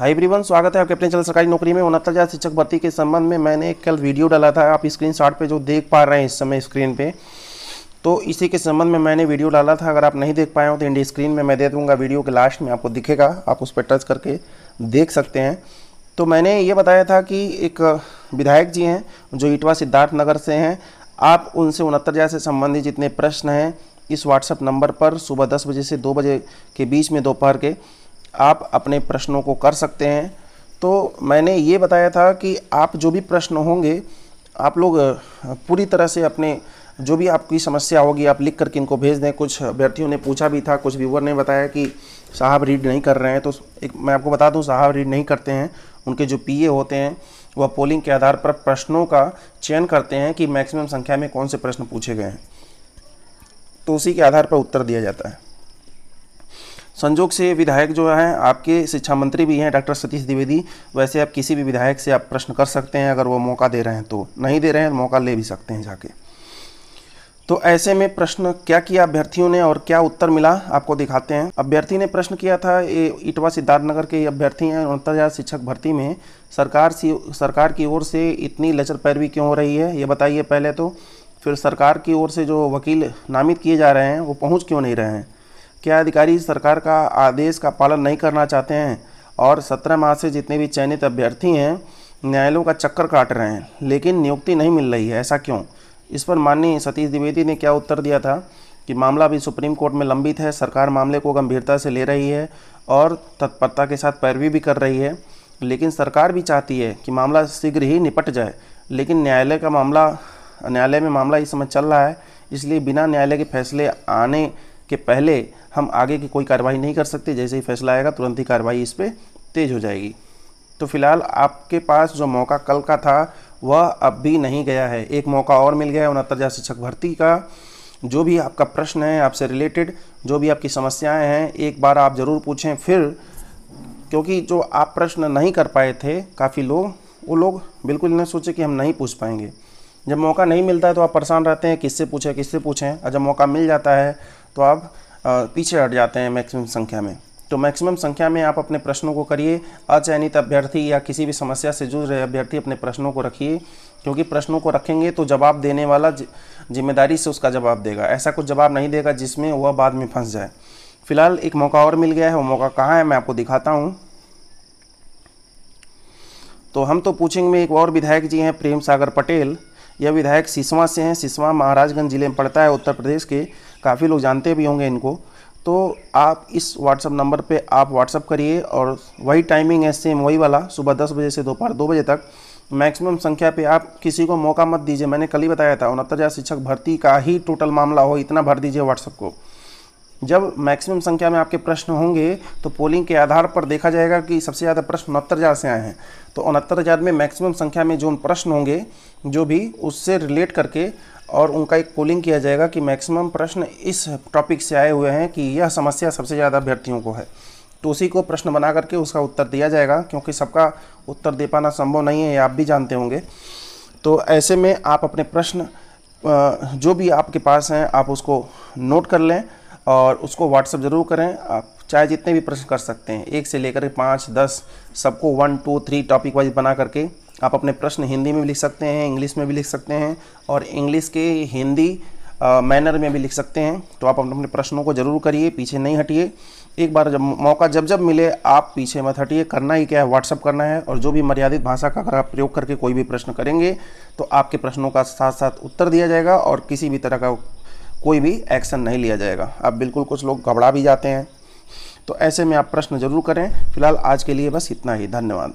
hi everyone स्वागत है आपके अपने चैनल सरकारी नौकरी में उनहत्तर हज़ार शिक्षक भर्ती के संबंध में मैंने एक कल वीडियो डाला था आप स्क्रीन शॉट पर जो देख पा रहे हैं इस समय स्क्रीन पे तो इसी के संबंध में मैंने वीडियो डाला था अगर आप नहीं देख पाए हो तो इंडी स्क्रीन में मैं दे दूंगा वीडियो के लास्ट में आपको दिखेगा आप उस पर टच करके देख सकते हैं तो मैंने ये बताया था कि एक विधायक जी हैं जो इटवा सिद्धार्थ नगर से हैं आप उनसे उनहत्तर हज़ार से संबंधित जितने प्रश्न हैं इस व्हाट्सएप नंबर पर सुबह दस बजे से दो बजे के बीच में दोपहर के आप अपने प्रश्नों को कर सकते हैं तो मैंने ये बताया था कि आप जो भी प्रश्न होंगे आप लोग पूरी तरह से अपने जो भी आपकी समस्या होगी आप लिख करके इनको भेज दें कुछ अभ्यर्थियों ने पूछा भी था कुछ व्यूवर ने बताया कि साहब रीड नहीं कर रहे हैं तो एक मैं आपको बता दूं साहब रीड नहीं करते हैं उनके जो पी होते हैं वह पोलिंग के आधार पर प्रश्नों का चयन करते हैं कि मैक्सिमम संख्या में कौन से प्रश्न पूछे गए हैं तो उसी के आधार पर उत्तर दिया जाता है संजोग से विधायक जो हैं आपके शिक्षा मंत्री भी हैं डॉक्टर सतीश द्विवेदी वैसे आप किसी भी विधायक से आप प्रश्न कर सकते हैं अगर वो मौका दे रहे हैं तो नहीं दे रहे हैं मौका ले भी सकते हैं जाके तो ऐसे में प्रश्न क्या किया अभ्यर्थियों ने और क्या उत्तर मिला आपको दिखाते हैं अभ्यर्थी ने प्रश्न किया था ये इटवा सिद्धार्थनगर के अभ्यर्थी हैं उनतालीस शिक्षक भर्ती में सरकार सी सरकार की ओर से इतनी लचर पैरवी क्यों हो रही है ये बताइए पहले तो फिर सरकार की ओर से जो वकील नामित किए जा रहे हैं वो पहुँच क्यों नहीं रहे हैं क्या अधिकारी सरकार का आदेश का पालन नहीं करना चाहते हैं और सत्रह माह से जितने भी चयनित अभ्यर्थी हैं न्यायालयों का चक्कर काट रहे हैं लेकिन नियुक्ति नहीं मिल रही है ऐसा क्यों इस पर माननीय सतीश द्विवेदी ने क्या उत्तर दिया था कि मामला अभी सुप्रीम कोर्ट में लंबित है सरकार मामले को गंभीरता से ले रही है और तत्परता के साथ पैरवी भी कर रही है लेकिन सरकार भी चाहती है कि मामला शीघ्र ही निपट जाए लेकिन न्यायालय का मामला न्यायालय में मामला इस समय चल रहा है इसलिए बिना न्यायालय के फैसले आने के पहले हम आगे की कोई कार्रवाई नहीं कर सकते जैसे ही फैसला आएगा तुरंत ही कार्रवाई इस पर तेज़ हो जाएगी तो फिलहाल आपके पास जो मौका कल का था वह अब भी नहीं गया है एक मौका और मिल गया है उनहत्तर हज़ार शिक्षक भर्ती का जो भी आपका प्रश्न है आपसे रिलेटेड जो भी आपकी समस्याएं हैं एक बार आप ज़रूर पूछें फिर क्योंकि जो आप प्रश्न नहीं कर पाए थे काफ़ी लोग वो लोग बिल्कुल न सोचे कि हम नहीं पूछ पाएंगे जब मौका नहीं मिलता है तो आप परेशान रहते हैं किससे पूछें किससे पूछें और जब मौका मिल जाता है तो आप पीछे हट जाते हैं मैक्सिमम संख्या में तो मैक्सिमम संख्या में आप अपने प्रश्नों को करिए अचयनित अभ्यर्थी या किसी भी समस्या से जूझ रहे अभ्यर्थी अपने प्रश्नों को रखिए क्योंकि प्रश्नों को रखेंगे तो जवाब देने वाला जिम्मेदारी से उसका जवाब देगा ऐसा कुछ जवाब नहीं देगा जिसमें वह बाद में फंस जाए फिलहाल एक मौका और मिल गया है वो मौका कहाँ है मैं आपको दिखाता हूँ तो हम तो पूछेंगे में एक और विधायक जी हैं प्रेम सागर पटेल यह विधायक सिसवा से हैं सिसवा महाराजगंज ज़िले में पड़ता है उत्तर प्रदेश के काफ़ी लोग जानते भी होंगे इनको तो आप इस व्हाट्सअप नंबर पे आप व्हाट्सअप करिए और वही टाइमिंग है सेम वही वाला सुबह दस बजे से दोपहर दो बजे तक मैक्सिमम संख्या पे आप किसी को मौका मत दीजिए मैंने कल ही बताया था उनहत्तर हज़ार शिक्षक भर्ती का ही टोटल मामला हो इतना भर दीजिए व्हाट्सअप को जब मैक्सिमम संख्या में आपके प्रश्न होंगे तो पोलिंग के आधार पर देखा जाएगा कि सबसे ज़्यादा प्रश्न उनहत्तर हज़ार से आए हैं तो उनहत्तर हज़ार में मैक्सिमम संख्या में जो उन प्रश्न होंगे जो भी उससे रिलेट करके और उनका एक पोलिंग किया जाएगा कि मैक्सिमम प्रश्न इस टॉपिक से आए हुए हैं कि यह समस्या सबसे ज़्यादा अभ्यर्थियों को है तो उसी को प्रश्न बना करके उसका उत्तर दिया जाएगा क्योंकि सबका उत्तर दे पाना संभव नहीं है आप भी जानते होंगे तो ऐसे में आप अपने प्रश्न जो भी आपके पास हैं आप उसको नोट कर लें और उसको व्हाट्सअप ज़रूर करें आप चाहे जितने भी प्रश्न कर सकते हैं एक से लेकर पाँच दस सबको one two three topic wise बना करके आप अपने प्रश्न हिंदी में भी लिख सकते हैं इंग्लिश में भी लिख सकते हैं और इंग्लिश के हिंदी मैनर में भी लिख सकते हैं तो आप अपने प्रश्नों को ज़रूर करिए पीछे नहीं हटिए एक बार जब मौका जब जब मिले आप पीछे मत हटिए करना ही क्या है व्हाट्सअप करना है और जो भी मर्यादित भाषा का अगर आप प्रयोग करके कोई भी प्रश्न करेंगे तो आपके प्रश्नों का साथ साथ उत्तर दिया जाएगा और किसी भी तरह का कोई भी एक्शन नहीं लिया जाएगा अब बिल्कुल कुछ लोग घबरा भी जाते हैं तो ऐसे में आप प्रश्न जरूर करें फिलहाल आज के लिए बस इतना ही धन्यवाद